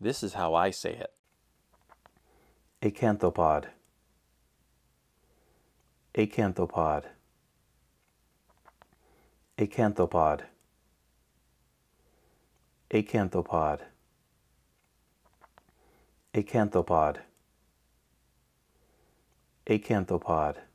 This is how I say it. Acanthopod. Acanthopod. Acanthopod. Acanthopod. Acanthopod. Acanthopod.